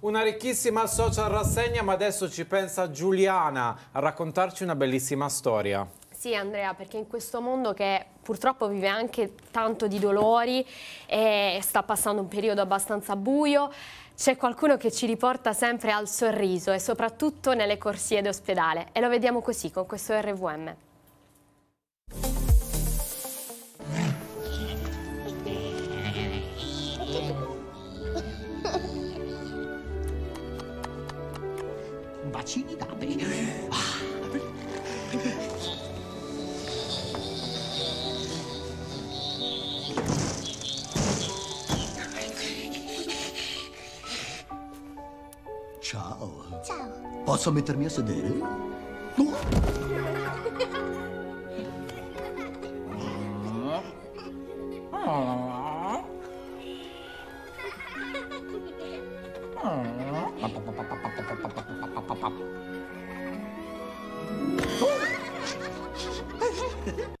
Una ricchissima social rassegna, ma adesso ci pensa Giuliana a raccontarci una bellissima storia. Sì Andrea, perché in questo mondo che purtroppo vive anche tanto di dolori e sta passando un periodo abbastanza buio, c'è qualcuno che ci riporta sempre al sorriso e soprattutto nelle corsie d'ospedale e lo vediamo così con questo RVM. bacini d'ape. Ciao. Ciao. Posso mettermi a sedere? Oh. 大宝，走！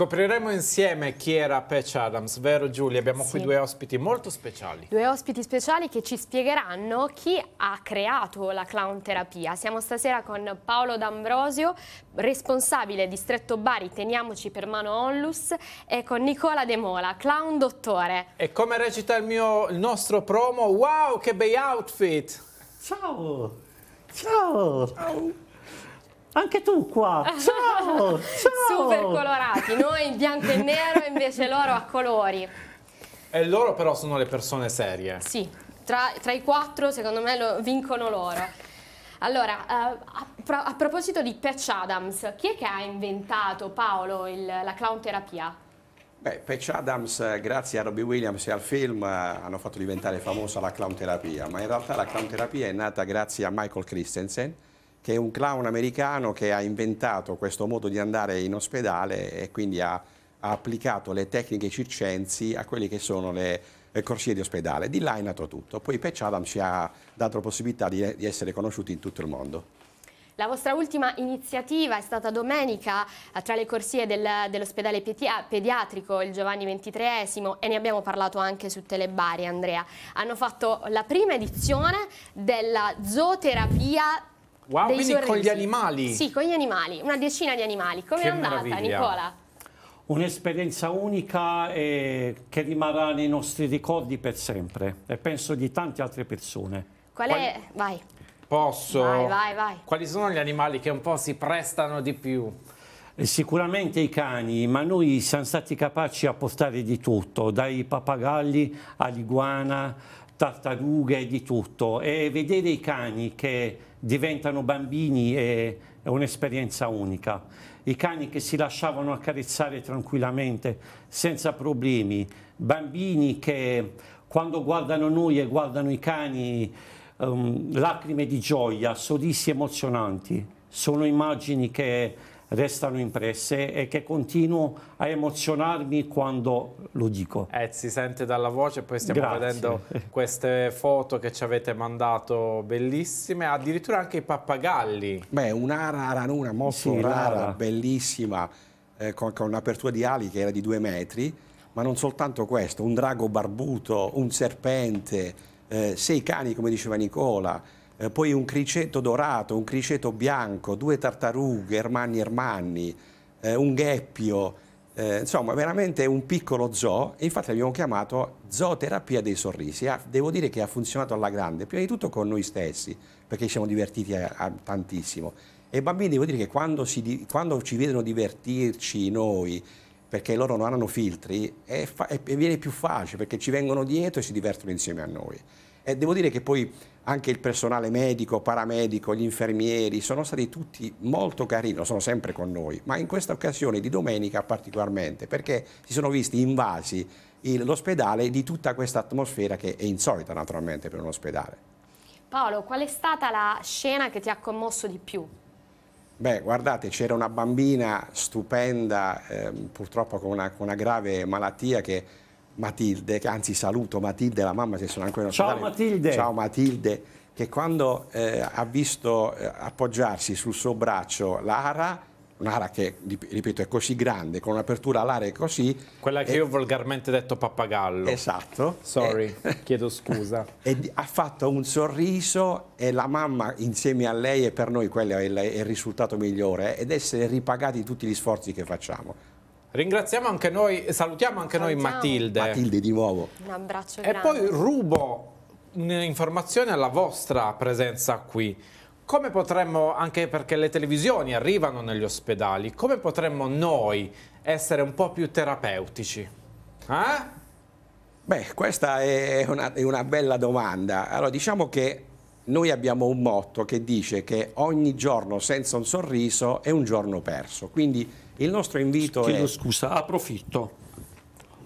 Scopriremo insieme chi era Patch Adams, vero Giulia? Abbiamo sì. qui due ospiti molto speciali. Due ospiti speciali che ci spiegheranno chi ha creato la clown terapia. Siamo stasera con Paolo D'Ambrosio, responsabile distretto Bari Teniamoci per mano Onlus e con Nicola De Mola, clown dottore. E come recita il, mio, il nostro promo? Wow, che bei outfit! Ciao! Ciao! Ciao! Anche tu qua! Ciao! Ciao! Super colorati, noi in bianco e nero invece loro a colori. E loro però sono le persone serie. Sì, tra, tra i quattro secondo me lo, vincono loro. Allora, eh, a, a, a, proposito di Patch Adams, chi è che ha inventato, Paolo, il, la clown terapia? Beh, Patch Adams, eh, grazie a Robbie Williams e al film, eh, hanno fatto diventare famosa la clown terapia, ma in realtà la clown terapia è nata grazie a Michael Christensen, che è un clown americano che ha inventato questo modo di andare in ospedale e quindi ha, ha applicato le tecniche circensi a quelle che sono le, le corsie di ospedale. Di là è nato tutto. Poi Patch Adams ci ha dato la possibilità di, di essere conosciuti in tutto il mondo. La vostra ultima iniziativa è stata domenica tra le corsie del, dell'ospedale ah, pediatrico, il Giovanni XXIII, e ne abbiamo parlato anche su Telebari, Andrea. Hanno fatto la prima edizione della zooterapia Wow, quindi sorrisi. con gli animali? Sì, con gli animali, una decina di animali. Come è andata, meraviglia. Nicola? Un'esperienza unica eh, che rimarrà nei nostri ricordi per sempre e penso di tante altre persone. Qual è? Quali... Vai. Posso? Vai, vai, vai. Quali sono gli animali che un po' si prestano di più? Eh, sicuramente i cani, ma noi siamo stati capaci a portare di tutto, dai papagalli all'iguana, tartarughe, di tutto. E vedere i cani che diventano bambini e è un'esperienza unica. I cani che si lasciavano accarezzare tranquillamente, senza problemi, bambini che quando guardano noi e guardano i cani, um, lacrime di gioia, sorrisi emozionanti, sono immagini che restano impresse e che continuo a emozionarmi quando lo dico. Eh, si sente dalla voce, poi stiamo Grazie. vedendo queste foto che ci avete mandato bellissime, addirittura anche i pappagalli. Beh, un'ara aranuna molto sì, rara, rara, bellissima, eh, con, con un'apertura di ali che era di due metri, ma non soltanto questo, un drago barbuto, un serpente, eh, sei cani come diceva Nicola, eh, poi un criceto dorato, un criceto bianco, due tartarughe, ermanni ermanni, eh, un gheppio, eh, insomma veramente un piccolo zoo infatti l'abbiamo chiamato zooterapia dei sorrisi. Ha, devo dire che ha funzionato alla grande, prima di tutto con noi stessi, perché ci siamo divertiti a, a, tantissimo. E i bambini devo dire che quando, si, quando ci vedono divertirci noi, perché loro non hanno filtri, è, è, viene più facile perché ci vengono dietro e si divertono insieme a noi. E eh, devo dire che poi anche il personale medico, paramedico, gli infermieri sono stati tutti molto carini, sono sempre con noi, ma in questa occasione di domenica particolarmente, perché si sono visti invasi l'ospedale di tutta questa atmosfera che è insolita naturalmente per un ospedale. Paolo, qual è stata la scena che ti ha commosso di più? Beh, guardate, c'era una bambina stupenda, eh, purtroppo con una, con una grave malattia che Matilde, che anzi saluto Matilde, la mamma se sono ancora in ospedale. Ciao Matilde. Ciao Matilde, che quando eh, ha visto eh, appoggiarsi sul suo braccio Lara, un'ara che, ripeto, è così grande, con un'apertura alare così. Quella che e... io ho volgarmente detto pappagallo. Esatto. Sorry, e... Eh. chiedo scusa. e ha fatto un sorriso e la mamma insieme a lei e per noi quello è il, è il risultato migliore eh, ed essere ripagati tutti gli sforzi che facciamo. Ringraziamo anche noi, salutiamo anche salutiamo. noi Matilde. Matilde di nuovo. Un abbraccio grande. E poi rubo un'informazione alla vostra presenza qui. Come potremmo, anche perché le televisioni arrivano negli ospedali, come potremmo noi essere un po' più terapeutici? Eh? Beh, questa è una, è una bella domanda. Allora, diciamo che noi abbiamo un motto che dice che ogni giorno senza un sorriso è un giorno perso. Quindi il nostro invito Chiedo è... scusa, approfitto.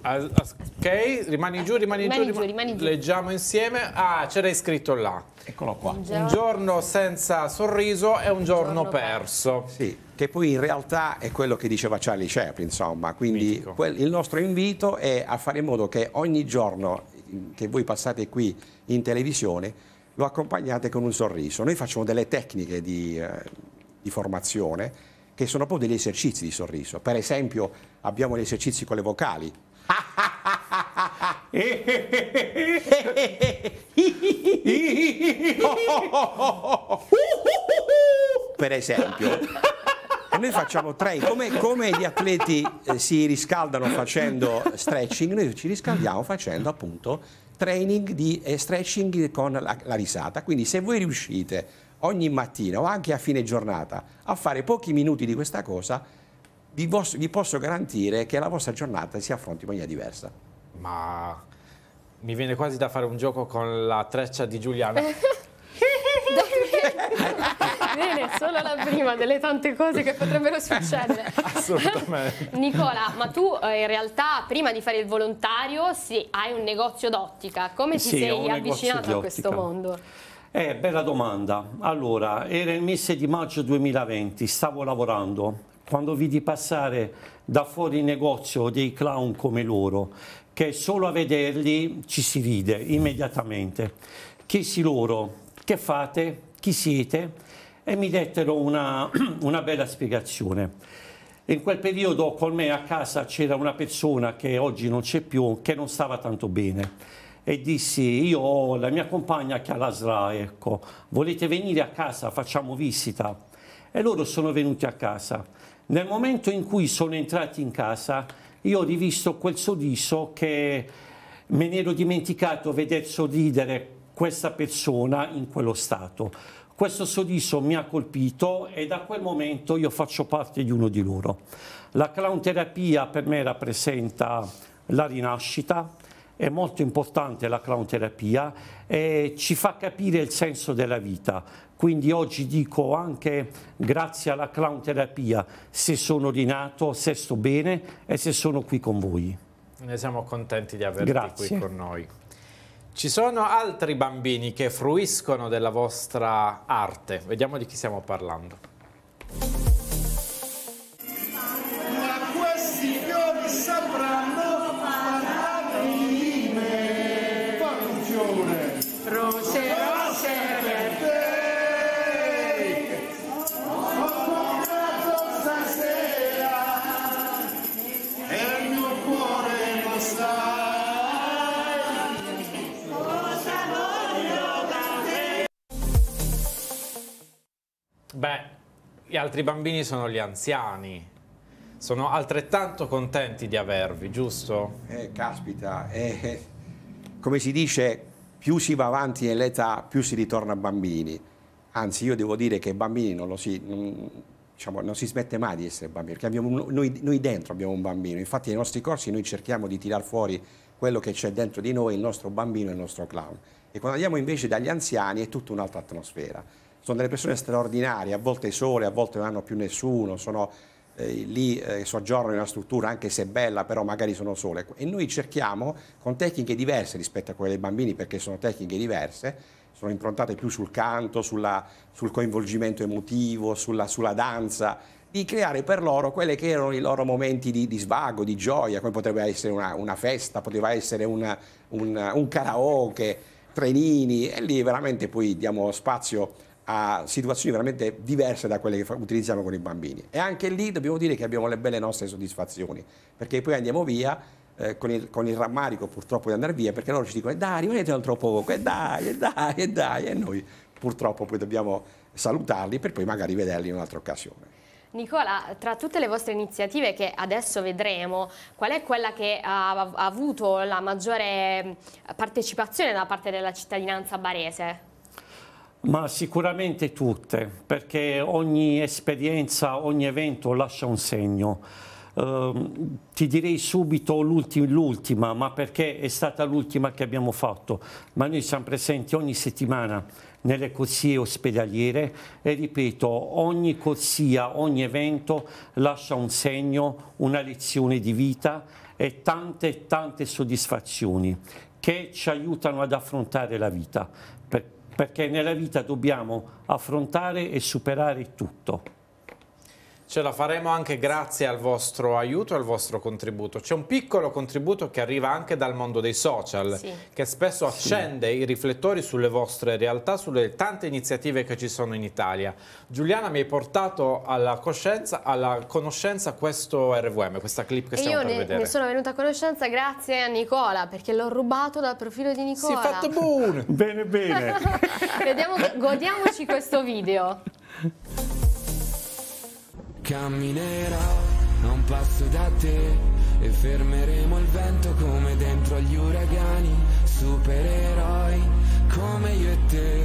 ok, rimani giù, rimani, rimani giù, giù, rimani giù. Leggiamo insieme. Ah, c'era scritto là. Eccolo qua. Un giorno, un giorno senza sorriso è un giorno, giorno perso. perso. Sì, che poi in realtà è quello che diceva Charlie Chaplin, insomma. Quindi quel, il nostro invito è a fare in modo che ogni giorno che voi passate qui in televisione lo accompagnate con un sorriso. Noi facciamo delle tecniche di, eh, di formazione che sono proprio degli esercizi di sorriso. Per esempio abbiamo gli esercizi con le vocali. per esempio noi facciamo tre, come, come gli atleti eh, si riscaldano facendo stretching, noi ci riscaldiamo facendo appunto training di eh, stretching con la, la risata. Quindi se voi riuscite ogni mattina o anche a fine giornata a fare pochi minuti di questa cosa, vi, posso, vi posso garantire che la vostra giornata si affronti in maniera diversa. Ma mi viene quasi da fare un gioco con la treccia di Giuliano. solo la prima delle tante cose che potrebbero succedere. Assolutamente. Nicola, ma tu eh, in realtà prima di fare il volontario sì, hai un negozio d'ottica. Come ti sì, sei avvicinato a questo mondo? Eh, bella domanda. Allora, era il mese di maggio 2020, stavo lavorando. Quando vidi passare da fuori il negozio dei clown come loro, che solo a vederli ci si ride immediatamente. Chiesi loro, che fate? Chi siete? e mi dettero una, una bella spiegazione. In quel periodo con me a casa c'era una persona che oggi non c'è più, che non stava tanto bene e dissi io ho la mia compagna che ha la SRA, ecco, volete venire a casa, facciamo visita. E loro sono venuti a casa. Nel momento in cui sono entrati in casa, io ho rivisto quel sorriso che me ne ero dimenticato vedere sorridere questa persona in quello stato. Questo sorriso mi ha colpito e da quel momento io faccio parte di uno di loro. La clown terapia per me rappresenta la rinascita, è molto importante la clown terapia e ci fa capire il senso della vita. Quindi oggi dico anche grazie alla clown terapia se sono rinato, se sto bene e se sono qui con voi. Ne siamo contenti di averti grazie. qui con noi. Ci sono altri bambini che fruiscono della vostra arte, vediamo di chi stiamo parlando. altri bambini sono gli anziani. Sono altrettanto contenti di avervi, giusto? Eh, caspita, eh, eh, come si dice, più si va avanti nell'età, più si ritorna bambini. Anzi, io devo dire che bambini non lo si... Non, diciamo, non si smette mai di essere bambini, perché abbiamo, noi, noi dentro abbiamo un bambino, infatti nei nostri corsi noi cerchiamo di tirar fuori quello che c'è dentro di noi, il nostro bambino e il nostro clown. E quando andiamo invece dagli anziani è tutta un'altra atmosfera sono delle persone straordinarie, a volte sole, a volte non hanno più nessuno, sono eh, lì, eh, soggiornano in una struttura anche se bella, però magari sono sole. E noi cerchiamo con tecniche diverse rispetto a quelle dei bambini, perché sono tecniche diverse, sono improntate più sul canto, sulla, sul coinvolgimento emotivo, sulla, sulla, danza, di creare per loro quelli che erano i loro momenti di, di svago, di gioia, come potrebbe essere una, una festa, poteva essere una, una, un karaoke, trenini, e lì veramente poi diamo spazio a situazioni veramente diverse da quelle che utilizziamo con i bambini. E anche lì dobbiamo dire che abbiamo le belle nostre soddisfazioni, perché poi andiamo via eh, con, il, con, il, rammarico purtroppo di andare via, perché loro ci dicono dai, rimanete un troppo poco, e dai, e dai, e dai, e noi purtroppo poi dobbiamo salutarli per poi magari vederli in un'altra occasione. Nicola, tra tutte le vostre iniziative che adesso vedremo, qual è quella che ha avuto la maggiore partecipazione da parte della cittadinanza barese? Ma sicuramente tutte, perché ogni esperienza, ogni evento lascia un segno. Eh, ti direi subito l'ultima, ma perché è stata l'ultima che abbiamo fatto. Ma noi siamo presenti ogni settimana nelle corsie ospedaliere e ripeto, ogni corsia, ogni evento lascia un segno, una lezione di vita e tante tante soddisfazioni che ci aiutano ad affrontare la vita, perché nella vita dobbiamo affrontare e superare tutto. Ce la faremo anche grazie al vostro aiuto e al vostro contributo. C'è un piccolo contributo che arriva anche dal mondo dei social, sì. che spesso accende sì. i riflettori sulle vostre realtà, sulle tante iniziative che ci sono in Italia. Giuliana mi hai portato alla, alla conoscenza questo RVM, questa clip che e stiamo io per ne, vedere. ne sono venuta a conoscenza grazie a Nicola, perché l'ho rubato dal profilo di Nicola. Si è fatto boom! bene, bene! Vediamo, godiamoci questo video. Camminerò a un passo da te e fermeremo il vento come dentro agli uragani. Supereroi come io e te.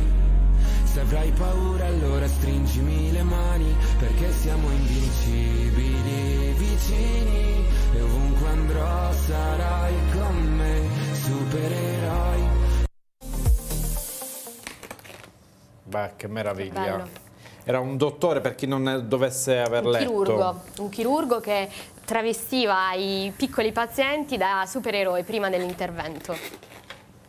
Se avrai paura allora stringimi le mani perché siamo invincibili vicini e ovunque andrò sarai con me. Supereroi. Beh, che meraviglia. Bello era un dottore per chi non dovesse aver un letto. Chirurgo, un chirurgo che travestiva i piccoli pazienti da supereroi prima dell'intervento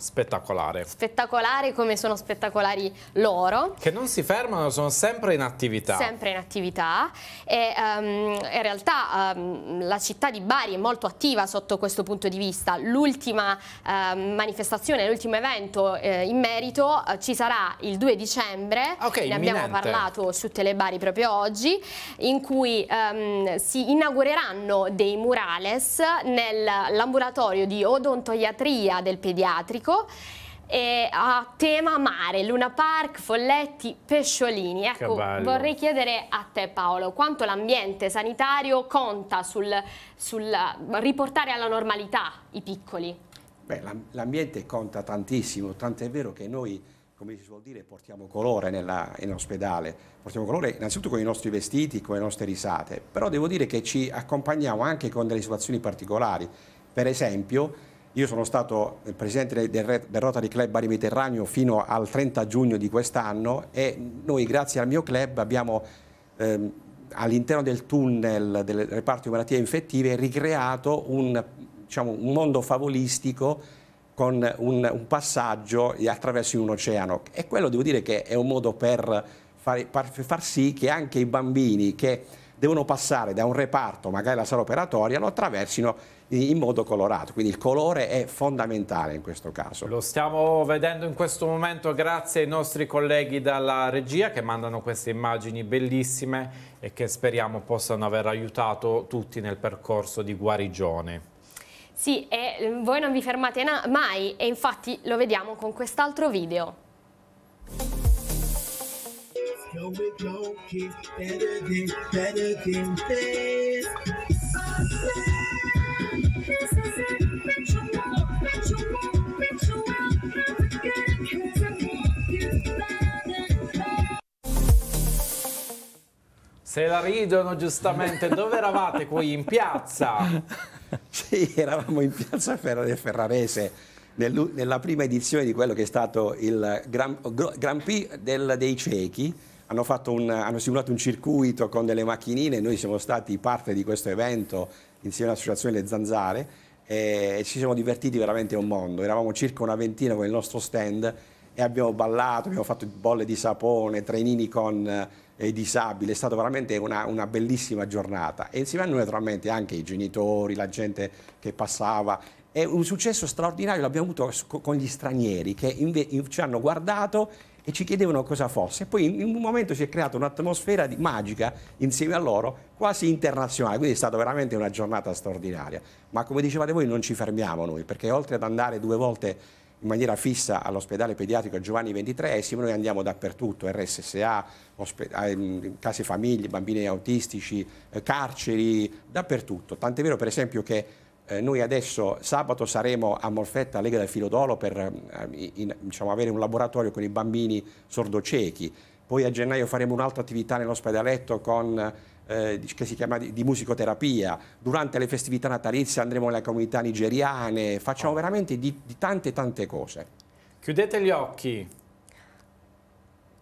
spettacolare. Spettacolare come sono spettacolari loro. Che non si fermano, sono sempre in attività. Sempre in attività e um, in realtà um, la città di Bari è molto attiva sotto questo punto di vista. L'ultima uh, manifestazione, l'ultimo evento uh, in merito uh, ci sarà il 2 dicembre, okay, ne imminente. abbiamo parlato su Telebari proprio oggi, in cui um, si inaugureranno dei murales nell'ambulatorio di odontoiatria del pediatrico Monaco ecco, eh, a tema mare, Luna Park, Folletti, Pesciolini. Ecco, vorrei chiedere a te Paolo, quanto l'ambiente sanitario conta sul, sul, riportare alla normalità i piccoli? Beh, l'ambiente conta tantissimo, tant'è vero che noi, come si suol dire, portiamo colore nell'ospedale, in portiamo colore innanzitutto con i nostri vestiti, con le nostre risate, però devo dire che ci accompagniamo anche con delle situazioni particolari, per esempio io sono stato il presidente del, del Rotary Club Bari Mediterraneo fino al 30 giugno di quest'anno e noi grazie al mio club abbiamo ehm, all'interno del tunnel del reparto di malattie infettive ricreato un, diciamo, un mondo favolistico con un, un passaggio attraverso un oceano e quello devo dire che è un modo per far, per far sì che anche i bambini che devono passare da un reparto, magari la sala operatoria, lo attraversino in modo colorato, quindi il colore è fondamentale in questo caso. Lo stiamo vedendo in questo momento grazie ai nostri colleghi dalla regia che mandano queste immagini bellissime e che speriamo possano aver aiutato tutti nel percorso di guarigione. Sì, e mm, voi non vi fermate mai e infatti lo vediamo con quest'altro video. Yo, it, yo, se la ridono giustamente, dove eravate qui? In piazza? Sì, eravamo in piazza Ferrare Ferrarese, nell nella prima edizione di quello che è stato il Grand Prix del, dei ciechi. Hanno, un, hanno, simulato un circuito con delle macchinine, noi siamo stati parte di questo evento insieme all'associazione Le Zanzare e ci siamo divertiti veramente un mondo, eravamo circa una ventina con il nostro stand e abbiamo ballato, abbiamo fatto bolle di sapone, trainini con eh, i disabili, è stata veramente una, una, bellissima giornata e insieme a noi naturalmente anche i genitori, la gente che passava e un successo straordinario l'abbiamo avuto con gli stranieri che ci hanno guardato e ci chiedevano cosa fosse. E poi in un momento si è creata un'atmosfera magica insieme a loro, quasi internazionale, quindi è stata veramente una giornata straordinaria. Ma come dicevate voi non ci fermiamo noi, perché oltre ad andare due volte in maniera fissa all'ospedale pediatrico Giovanni XXIII, noi andiamo dappertutto, RSSA, case famiglie, bambini autistici, eh, carceri, dappertutto. Tant'è vero per esempio che eh, noi adesso sabato saremo a Molfetta, a Lega del Filodolo, per eh, in, diciamo, avere un laboratorio con i bambini sordociechi. Poi a gennaio faremo un'altra attività nell'ospedaletto con eh, che si chiama di, musicoterapia, durante le festività natalizie andremo nelle comunità nigeriane, facciamo veramente di, di tante tante cose. Chiudete gli occhi,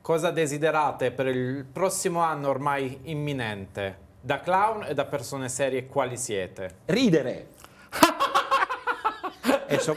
cosa desiderate per il prossimo anno ormai imminente? Da clown e da persone serie quali siete? Ridere! e, so,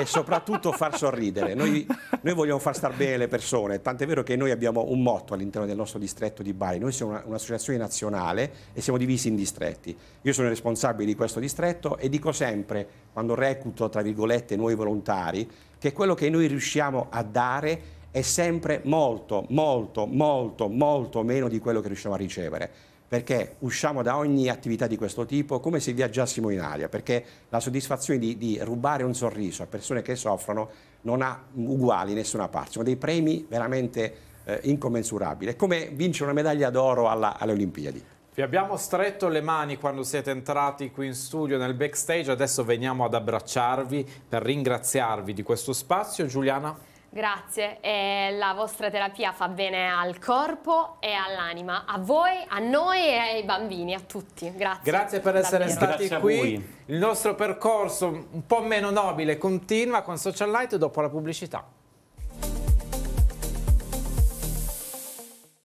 e soprattutto far sorridere. Noi, noi, vogliamo far star bene le persone, tant'è vero che noi abbiamo un motto all'interno del nostro distretto di Bari. Noi siamo un'associazione nazionale e siamo divisi in distretti. Io sono il responsabile di questo distretto e dico sempre, quando recuto, tra virgolette, nuovi volontari, che quello che noi riusciamo a dare è sempre molto, molto, molto, molto meno di quello che riusciamo a ricevere perché usciamo da ogni attività di questo tipo come se viaggiassimo in aria, perché la soddisfazione di, di rubare un sorriso a persone che soffrono non ha uguali in nessuna parte, sono dei premi veramente eh, incommensurabili, è come vincere una medaglia d'oro alle Olimpiadi. Vi abbiamo stretto le mani quando siete entrati qui in studio nel backstage, adesso veniamo ad abbracciarvi per ringraziarvi di questo spazio. Giuliana? Grazie, e la vostra terapia fa bene al corpo e all'anima, a voi, a noi e ai bambini, a tutti. Grazie. Grazie per essere Davvero. stati Grazie qui. Il nostro percorso un po' meno nobile continua con Social Light dopo la pubblicità.